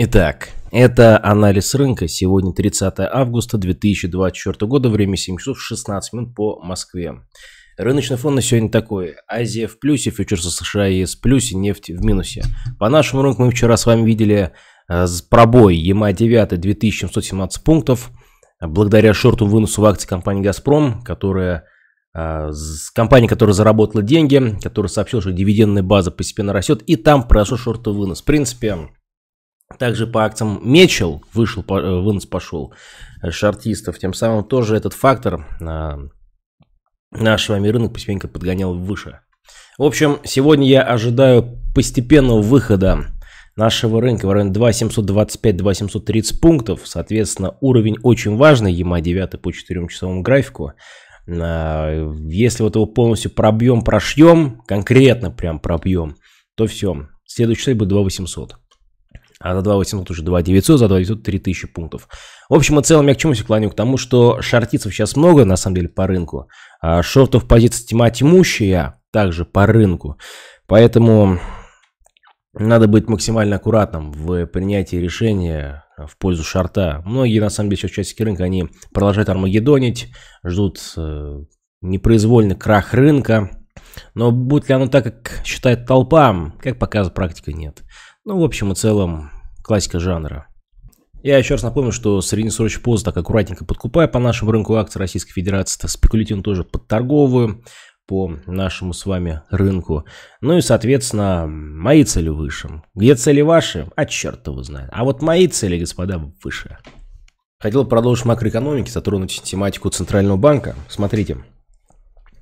Итак, это анализ рынка. Сегодня 30 августа 2024 года, время 7 часов 16 минут по Москве. Рыночный фон на сегодня такой. Азия в плюсе, фьючерсы США и с плюсе, нефть в минусе. По нашему рынку мы вчера с вами видели э, пробой ЕМА-9 2717 пунктов. Благодаря шорту выносу в акции компании «Газпром», которая э, компания, которая заработала деньги, которая сообщила, что дивидендная база постепенно растет, и там прошел шортовый вынос. В принципе, также по акциям Мечел вышел, э, вынос пошел э, шартистов. Тем самым тоже этот фактор а, наш вами рынок постепенно подгонял выше. В общем, сегодня я ожидаю постепенного выхода нашего рынка в районе 2725-2730 пунктов. Соответственно, уровень очень важный, ЕМА 9 по 4-часовому графику. А, если вот его полностью пробьем, прошьем, конкретно прям пробьем, то все. Следующий цель будет 2800 а за 2800 уже 2900, за 2900 3000 пунктов. В общем и целом я к чему все клоню? К тому, что шортицев сейчас много, на самом деле, по рынку. А шортов позиция тьма тьмущая, также по рынку. Поэтому надо быть максимально аккуратным в принятии решения в пользу шорта Многие, на самом деле, сейчас участники рынка, они продолжают армагеддонить, ждут э, непроизвольный крах рынка. Но будет ли оно так, как считает толпа, как показывает практика, нет. Ну, в общем и целом, классика жанра. Я еще раз напомню, что среднесрочный пост так аккуратненько подкупая по нашему рынку акций Российской Федерации, так спекулятивно тоже подторговываю по нашему с вами рынку. Ну и, соответственно, мои цели выше. Где цели ваши? А черт его знает. А вот мои цели, господа, выше. Хотел продолжить макроэкономики, затронуть тематику Центрального банка. Смотрите.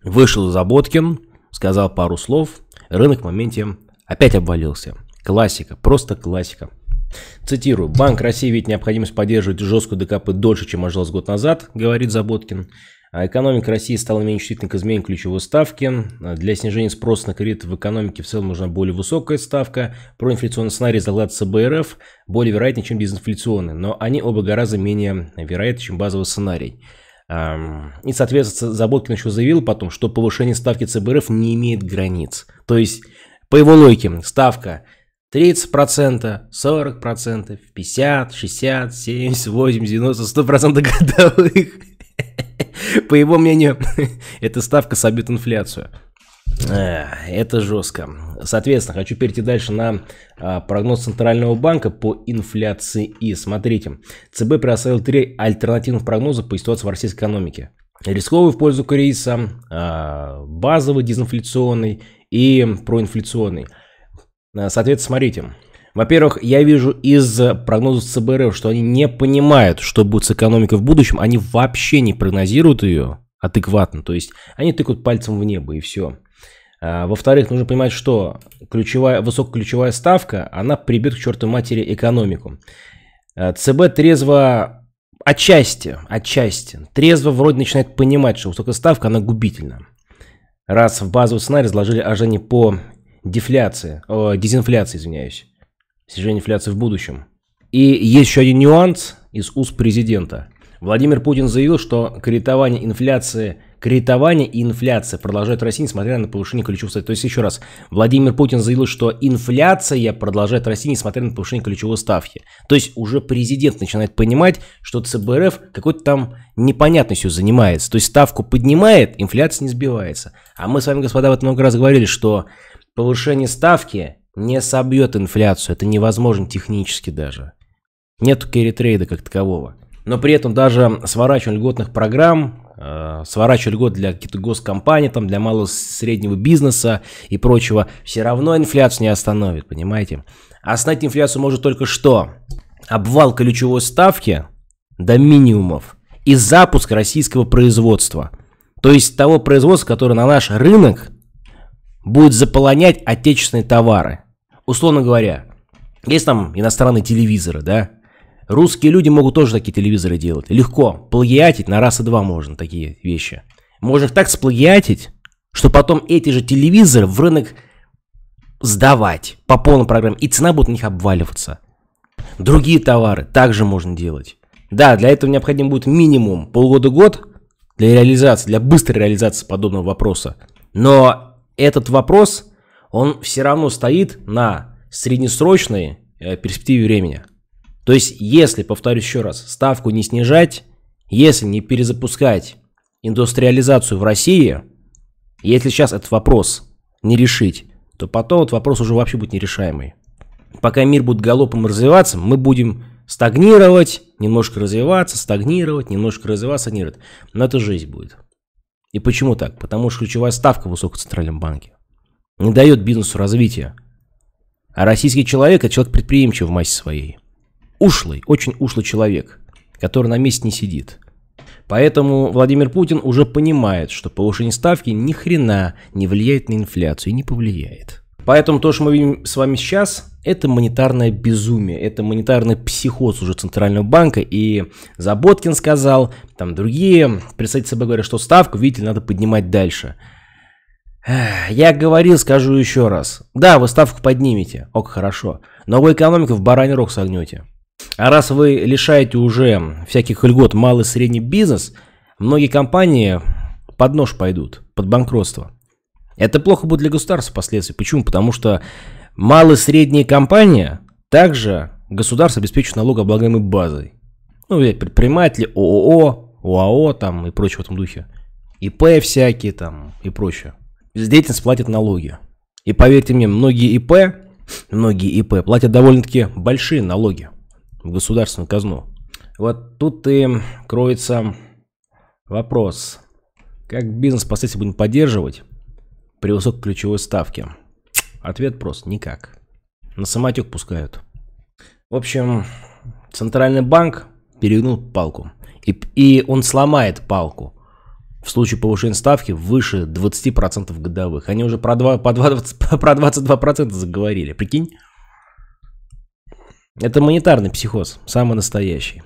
Вышел Заботкин, сказал пару слов. Рынок в моменте опять обвалился. Классика, просто классика. Цитирую. «Банк России видит необходимость поддерживать жесткую ДКП дольше, чем ожидалось год назад», говорит Заботкин. А экономика России стала менее чувствительной к изменению ключевой ставки. Для снижения спроса на кредит в экономике в целом нужна более высокая ставка. Проинфляционный сценарий заклад ЦБРФ более вероятнее, чем дезинфляционный, но они оба гораздо менее вероятны, чем базовый сценарий. И, соответственно, Заботкин еще заявил потом, что повышение ставки ЦБРФ не имеет границ. То есть, по его логике, ставка 30%, 40%, 50, 60, 70, 80, 90, 100% годовых. По его мнению, эта ставка собьет инфляцию. Э, это жестко. Соответственно, хочу перейти дальше на а, прогноз Центрального банка по инфляции. И смотрите, ЦБ предоставил три альтернативных прогноза по ситуации в российской экономике. Рисковый в пользу кризиса, а, базовый дезинфляционный и проинфляционный. Э, соответственно, смотрите. Во-первых, я вижу из прогнозов ЦБРФ, что они не понимают, что будет с экономикой в будущем. Они вообще не прогнозируют ее адекватно. То есть они тыкают пальцем в небо и все. Э, во-вторых, нужно понимать, что ключевая, высокоключевая ставка, она прибьет к чертовой матери экономику. Э, ЦБ трезво отчасти, отчасти, трезво вроде начинает понимать, что высокая ставка, она губительна. Раз в базовый сценарий разложили ожидания по Дефляция. О, дезинфляция, извиняюсь. Снижение инфляции в будущем. И есть еще один нюанс из уст президента. Владимир Путин заявил, что кредитование инфляции Кредитование и инфляция продолжают расти, несмотря на повышение ключевой ставки. То есть, еще раз, Владимир Путин заявил, что инфляция продолжает расти, несмотря на повышение ключевой ставки. То есть, уже президент начинает понимать, что ЦБРФ какой-то там непонятностью занимается. То есть, ставку поднимает, инфляция не сбивается. А мы с вами, господа, в этом много раз говорили, что Повышение ставки не собьет инфляцию, это невозможно технически даже. Нету трейда как такового. Но при этом даже сворачивание льготных программ, э, сворачивание льгот для каких-то госкомпаний, там, для малого среднего бизнеса и прочего, все равно инфляцию не остановит, понимаете? А остановить инфляцию может только что? Обвал ключевой ставки до минимумов и запуск российского производства. То есть того производства, которое на наш рынок Будет заполонять отечественные товары. Условно говоря, есть там иностранные телевизоры, да? Русские люди могут тоже такие телевизоры делать. Легко. Плагиатить на раз и два можно такие вещи. Можно их так сплагиатить, что потом эти же телевизоры в рынок сдавать по полной программе, и цена будет на них обваливаться. Другие товары также можно делать. Да, для этого необходим будет минимум полгода-год для реализации, для быстрой реализации подобного вопроса. Но этот вопрос, он все равно стоит на среднесрочной э, перспективе времени. То есть, если, повторюсь еще раз, ставку не снижать, если не перезапускать индустриализацию в России, если сейчас этот вопрос не решить, то потом этот вопрос уже вообще будет нерешаемый. Пока мир будет галопом развиваться, мы будем стагнировать, немножко развиваться, стагнировать, немножко развиваться, стагнировать. Но это жизнь будет. И почему так? Потому что ключевая ставка высокая в Центральном банке. Не дает бизнесу развития. А российский человек – это человек предприимчив в массе своей. Ушлый, очень ушлый человек, который на месте не сидит. Поэтому Владимир Путин уже понимает, что повышение ставки ни хрена не влияет на инфляцию и не повлияет. Поэтому то, что мы видим с вами сейчас, это монетарное безумие, это монетарный психоз уже Центрального банка. И Заботкин сказал, там другие представьте ЦБ говорят, что ставку, видите, надо поднимать дальше. Я говорил, скажу еще раз. Да, вы ставку поднимете, ок, хорошо. Но вы экономику в бараний рог согнете. А раз вы лишаете уже всяких льгот малый и средний бизнес, многие компании под нож пойдут, под банкротство. Это плохо будет для государства впоследствии. Почему? Потому что малые и средние компании также государство обеспечивает налогооблагаемой базой. Ну, предприниматели, ООО, УАО там и прочее в этом духе. ИП всякие там и прочее. За деятельность платят налоги. И поверьте мне, многие ИП, многие ИП платят довольно-таки большие налоги в государственную казну. Вот тут и кроется вопрос, как бизнес впоследствии будем поддерживать, при высокой ключевой ставке? Ответ прост – никак. На самотек пускают. В общем, Центральный банк перегнул палку. И, и он сломает палку в случае повышения ставки выше 20% годовых. Они уже про, 2, про 20, про 22% заговорили, прикинь? Это монетарный психоз, самый настоящий.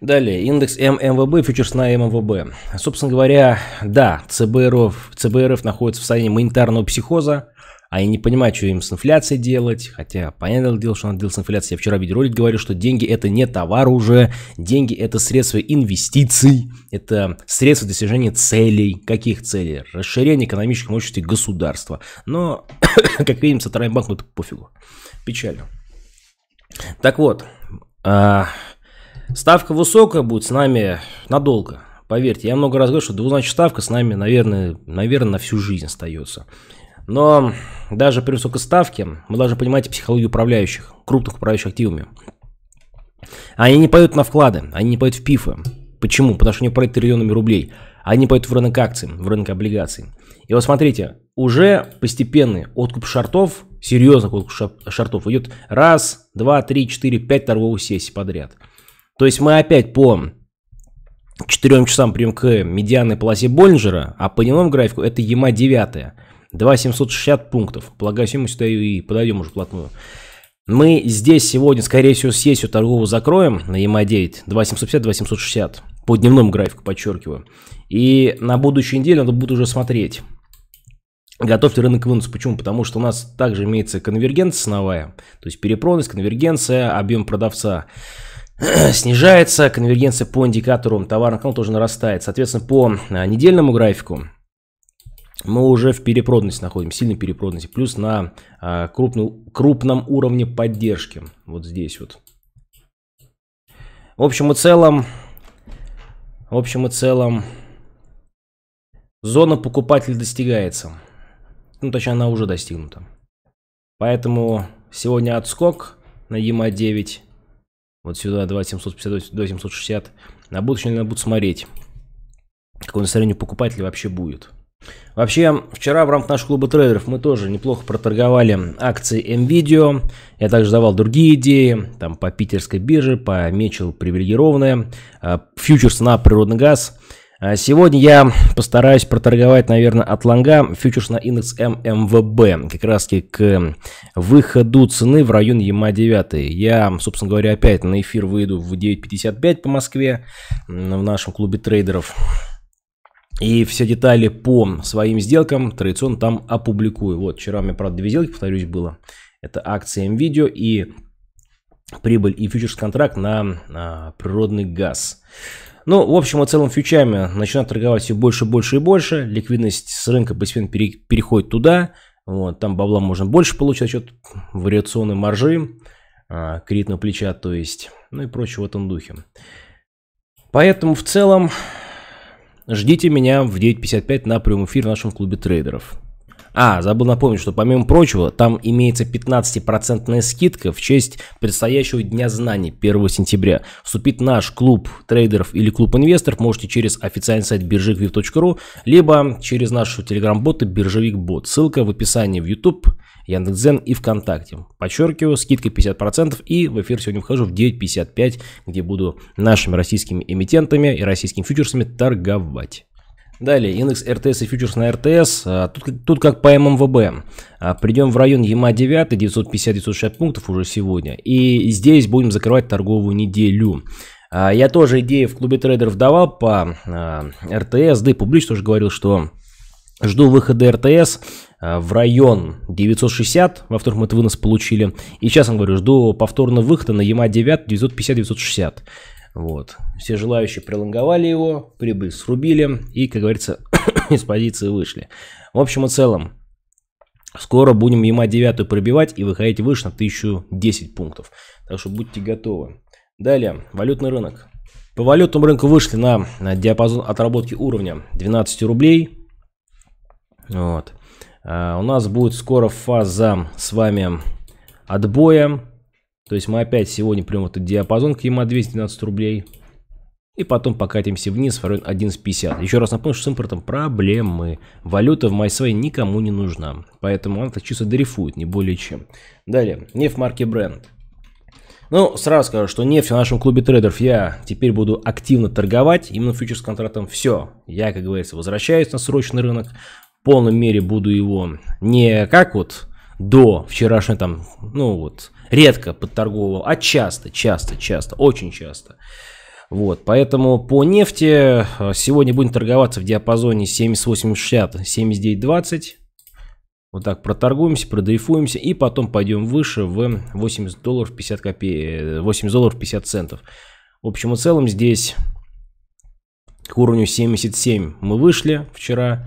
Далее, индекс ММВБ, фьючерс на ММВБ. Собственно говоря, да, ЦБРФ ЦБРФ находится в состоянии монетарного психоза. Они не понимают, что им с инфляцией делать. Хотя, понятное дело, что надо делать с инфляцией. Я вчера в видеоролик говорил, что деньги это не товар уже. Деньги это средства инвестиций. Это средства достижения целей. Каких целей? Расширение экономических мощностей государства. Но, как видим, центральный банк, ну это пофигу. Печально. Так вот, а, Ставка высокая будет с нами надолго. Поверьте, я много раз говорил, что двузначная ставка с нами, наверное, наверное, на всю жизнь остается. Но даже при высокой ставке мы даже понимаете психологию управляющих, крупных управляющих активами. Они не поют на вклады, они не поют в пифы. Почему? Потому что они управляют триллионами рублей. Они поют в рынок акций, в рынок облигаций. И вот смотрите, уже постепенный откуп шартов, серьезный откуп шартов идет раз, два, три, четыре, пять торговых сессий подряд – то есть мы опять по 4 часам прям к медианной полосе Боллинджера, а по дневному графику это ЕМА 9. 2760 пунктов. Полагаю, мы сюда и подойдем уже вплотную. Мы здесь сегодня, скорее всего, сессию торговую закроем на ЕМА 9. 2750, 2760. По дневному графику, подчеркиваю. И на будущую неделю надо будет уже смотреть. Готов ли рынок к Почему? Потому что у нас также имеется конвергенция ценовая, то есть перепроданность, конвергенция, объем продавца. снижается, конвергенция по индикатору товарных канал тоже нарастает. Соответственно, по а, недельному графику мы уже в перепроданности находим, сильной перепроданности, плюс на а, крупном уровне поддержки, вот здесь вот. В общем и целом, в общем и целом, зона покупателя достигается. Ну, точнее, она уже достигнута. Поэтому сегодня отскок на EMA 9 вот сюда 2750, 760. На будущее надо будет смотреть, какое настроение покупателя вообще будет. Вообще, вчера в рамках нашего клуба трейдеров мы тоже неплохо проторговали акции MVideo. Я также давал другие идеи, там по питерской бирже, помечил привилегированные, э, фьючерс на природный газ – а сегодня я постараюсь проторговать, наверное, от лонга фьючерс на индекс ММВБ, как раз таки к выходу цены в район ЕМА 9. Я, собственно говоря, опять на эфир выйду в 9.55 по Москве в нашем клубе трейдеров. И все детали по своим сделкам традиционно там опубликую. Вот, вчера у меня, правда, две сделки, повторюсь, было. Это акции МВидео и прибыль и фьючерс-контракт на, на природный газ. Ну, в общем и целом, фьючами начинают торговать все больше, больше и больше. Ликвидность с рынка постепенно пере, переходит туда. Вот, там бабла можно больше получать, счет вариационной маржи, а, на плеча, то есть, ну и прочего в этом духе. Поэтому в целом ждите меня в 9.55 на прямом эфир в нашем клубе трейдеров. А, забыл напомнить, что помимо прочего, там имеется 15% скидка в честь предстоящего Дня Знаний 1 сентября. Вступить в наш клуб трейдеров или клуб инвесторов можете через официальный сайт биржевик.ру, либо через нашу телеграм-боты биржевик-бот. Ссылка в описании в YouTube, Яндекс.Зен и ВКонтакте. Подчеркиваю, скидка 50% и в эфир сегодня вхожу в 9.55, где буду нашими российскими эмитентами и российскими фьючерсами торговать. Далее, индекс РТС и фьючерс на РТС. А, тут, тут как по ММВБ. А, придем в район ЕМА 9, 950-960 пунктов уже сегодня. И здесь будем закрывать торговую неделю. А, я тоже идеи в клубе трейдеров давал по РТС, да и публично тоже говорил, что жду выхода РТС в район 960, во втором это вынос получили. И сейчас, я говорю, жду повторного выхода на ЕМА 9 950-960. Вот. Все желающие пролонговали его, прибыль срубили и, как говорится, из позиции вышли. В общем и целом, скоро будем ема 9 пробивать и выходить выше на 1010 пунктов. Так что будьте готовы. Далее, валютный рынок. По валютному рынку вышли на, на диапазон отработки уровня 12 рублей. Вот. А у нас будет скоро фаза с вами отбоя. То есть мы опять сегодня плюем этот диапазон к EMA 212 рублей. И потом покатимся вниз в район 11.50. Еще раз напомню, что с импортом проблемы. Валюта в MySway никому не нужна. Поэтому она чисто дрейфует, не более чем. Далее, нефть марки бренд. Ну, сразу скажу, что нефть в нашем клубе трейдеров я теперь буду активно торговать. Именно фьючерс-контрактом все. Я, как говорится, возвращаюсь на срочный рынок. В полном мере буду его не как вот до вчерашнего там, ну вот, редко подторговывал, а часто, часто, часто, очень часто. Вот, поэтому по нефти э, сегодня будем торговаться в диапазоне 78,60, 79,20. Вот так проторгуемся, продрейфуемся и потом пойдем выше в 80 долларов 50 копеек, 80 долларов 50 центов. В общем и целом здесь к уровню 77 мы вышли вчера.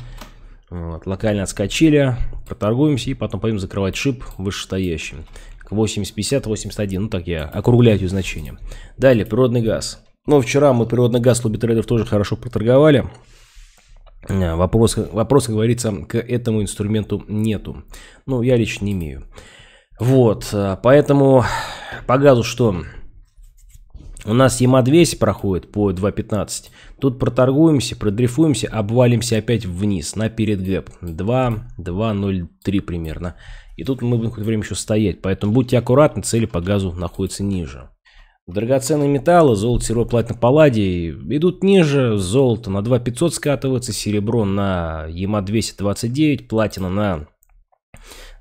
Вот, локально отскочили, проторгуемся и потом пойдем закрывать шип вышестоящим. 8050, 81, ну так я округляю эти значения. Далее, природный газ. Ну, вчера мы природный газ лобби трейдов тоже хорошо проторговали. Э, вопрос, вопрос, как говорится, к этому инструменту нету. Ну, я лично не имею. Вот, э, поэтому по газу что? У нас ЕМА-200 проходит по 2.15. Тут проторгуемся, продрифуемся, обвалимся опять вниз на перед гэп. 2.203 примерно. И тут мы будем какое-то время еще стоять. Поэтому будьте аккуратны, цели по газу находятся ниже. Драгоценные металлы, золото, серебро, платина, палладий идут ниже. Золото на 2500 скатывается, серебро на ЕМА 229, платина на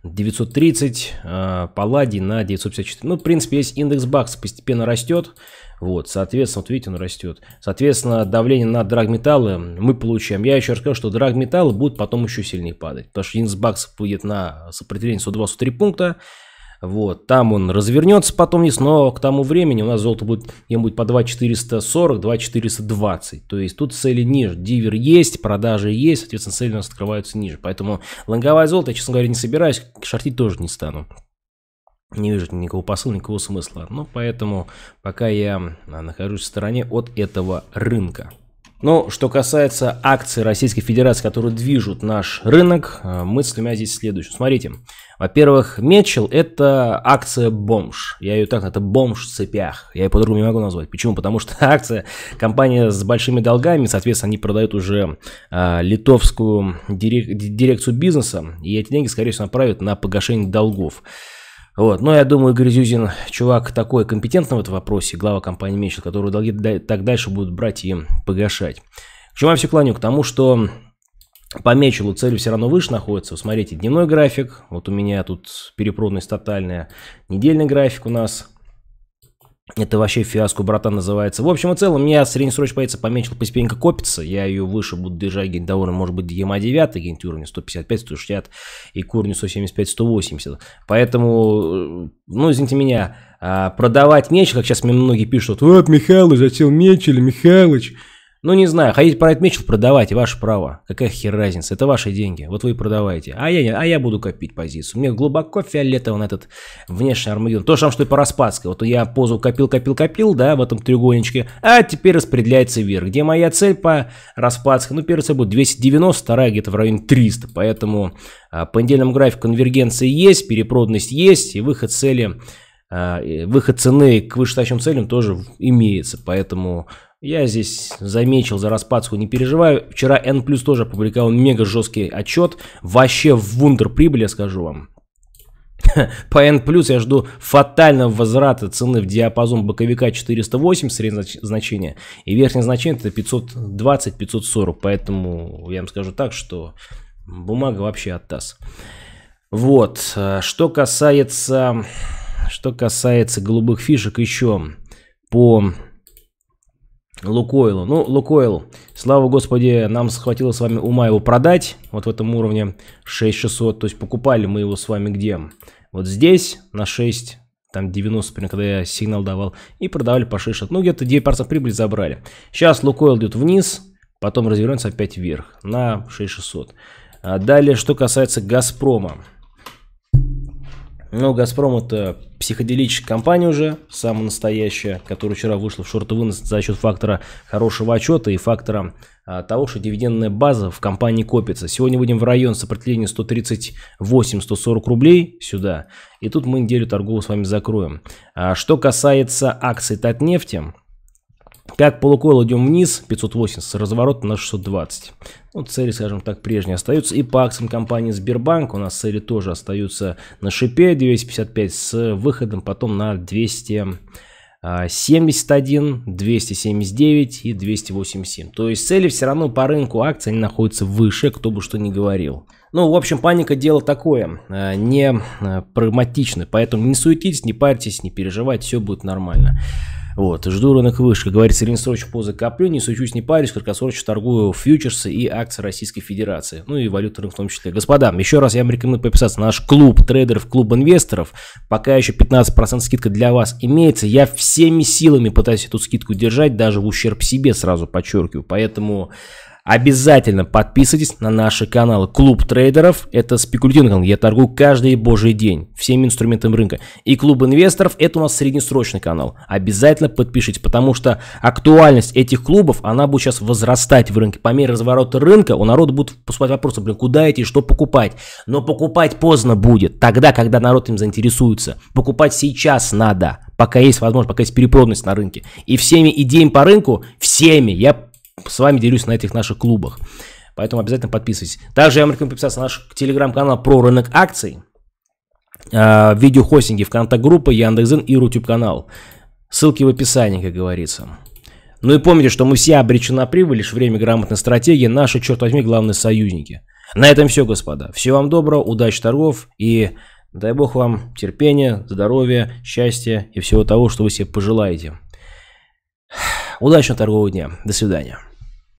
930, э, Палладий на 954. Ну, в принципе, есть индекс бакса постепенно растет. Вот, соответственно, вот видите, он растет. Соответственно, давление на драгметаллы мы получаем. Я еще раз скажу, что драгметаллы будут потом еще сильнее падать. Потому что индекс бакса будет на сопротивление 102-103 пункта. Вот, там он развернется потом вниз, снова к тому времени у нас золото будет, ему будет по 2440, 2420. То есть тут цели ниже. Дивер есть, продажи есть, соответственно, цели у нас открываются ниже. Поэтому лонговое золото я, честно говоря, не собираюсь, шортить тоже не стану. Не вижу никакого посыла, никакого смысла. Ну, поэтому пока я а, нахожусь в стороне от этого рынка. Но ну, что касается акций Российской Федерации, которые движут наш рынок, э, мы с двумя здесь следующую. Смотрите, во-первых, Мечел – это акция «Бомж». Я ее так, это «Бомж в цепях». Я ее по-другому не могу назвать. Почему? Потому что акция компания с большими долгами, соответственно, они продают уже э, литовскую дирек- дирекцию бизнеса, и эти деньги, скорее всего, направят на погашение долгов. Вот. Но я думаю, Игорь чувак такой компетентный в этом вопросе, глава компании Мечел, которую долги так дальше будут брать и погашать. К чему я все клоню? К тому, что по Мечелу цель все равно выше находится. Вот смотрите, дневной график, вот у меня тут перепродность тотальная, недельный график у нас, это вообще фиаско, брата, называется. В общем и целом, у меня среднесрочная позиция поменьше постепенно копится. Я ее выше буду держать где до уровня, может быть, ЕМА 9, где-нибудь уровня 155-160 и к уровню 175-180. Поэтому, э, ну, извините меня, а, продавать меч, как сейчас мне многие пишут, вот, Михалыч, зачем меч или Михалыч? Ну, не знаю, хотите продать Митчелл, продавайте, ваше право. Какая хер разница, это ваши деньги, вот вы и продавайте. А я, а я буду копить позицию. Мне глубоко фиолетово на этот внешний Армагеддон. То же самое, что и по Распадской. Вот я позу копил-копил-копил, да, в этом треугольничке, а теперь распределяется вверх. Где моя цель по Распадской? Ну, первая цель будет 290, вторая где-то в районе 300, поэтому а, по недельному графику конвергенции есть, перепроданность есть, и выход цели а, выход цены к вышестоящим целям тоже имеется, поэтому я здесь заметил за распадку, не переживаю. Вчера N+, тоже опубликовал мега жесткий отчет. Вообще в вундер прибыли, скажу вам. По N+, я жду фатального возврата цены в диапазон боковика 408 среднее значение и верхнее значение это 520-540, поэтому я вам скажу так, что бумага вообще оттас. Вот, что касается, что касается голубых фишек еще по Лукойлу. Ну, Лукойл, слава господи, нам схватило с вами ума его продать. Вот в этом уровне 6600. То есть покупали мы его с вами где? Вот здесь на 6 там 90, примерно, когда я сигнал давал, и продавали по 6 Ну, где-то 9% прибыли забрали. Сейчас Лукойл идет вниз, потом развернется опять вверх на 6600. А далее, что касается Газпрома. Но ну, «Газпром» — это психоделическая компания уже, самая настоящая, которая вчера вышла в шорт-вынос за счет фактора хорошего отчета и фактора а, того, что дивидендная база в компании копится. Сегодня выйдем в район сопротивления 138-140 рублей сюда, и тут мы неделю торговую с вами закроем. А, что касается акций Татнефти, как полукойл идем вниз, 580 с разворота на 620. Ну, цели, скажем так, прежние остаются. И по акциям компании Сбербанк у нас цели тоже остаются на шипе 255 с выходом потом на 271, 279 и 287. То есть цели все равно по рынку акций они находятся выше, кто бы что ни говорил. Ну, в общем, паника дело такое, э, не э, прагматичное, поэтому не суетитесь, не парьтесь, не переживайте, все будет нормально. Вот, жду рынок выше. Как говорится, среднесрочно позы коплю, не сучусь, не парюсь, краткосрочно торгую фьючерсы и акции Российской Федерации. Ну и валюты в том числе. Господа, еще раз я вам рекомендую подписаться на наш клуб трейдеров, клуб инвесторов. Пока еще 15% скидка для вас имеется. Я всеми силами пытаюсь эту скидку держать, даже в ущерб себе сразу подчеркиваю. Поэтому Обязательно подписывайтесь на наши каналы Клуб трейдеров, это спекулятивный канал, я торгую каждый божий день всеми инструментами рынка. И Клуб инвесторов, это у нас среднесрочный канал. Обязательно подпишитесь, потому что актуальность этих клубов, она будет сейчас возрастать в рынке. По мере разворота рынка у народа будут поступать вопросы, блин, куда идти, что покупать. Но покупать поздно будет, тогда, когда народ им заинтересуется. Покупать сейчас надо, пока есть возможность, пока есть перепроданность на рынке. И всеми идеями по рынку, всеми, я с вами делюсь на этих наших клубах. Поэтому обязательно подписывайтесь. Также я вам рекомендую подписаться на наш телеграм-канал про рынок акций, э, видеохостинги вконтакт Группы, Яндекс.Зен и Рутюб-канал. Ссылки в описании, как говорится. Ну и помните, что мы все обречены на прибыль, лишь время грамотной стратегии, наши, черт возьми, главные союзники. На этом все, господа. Всего вам доброго, удачи торгов и дай бог вам терпения, здоровья, счастья и всего того, что вы себе пожелаете. Удачного торгового дня. До свидания.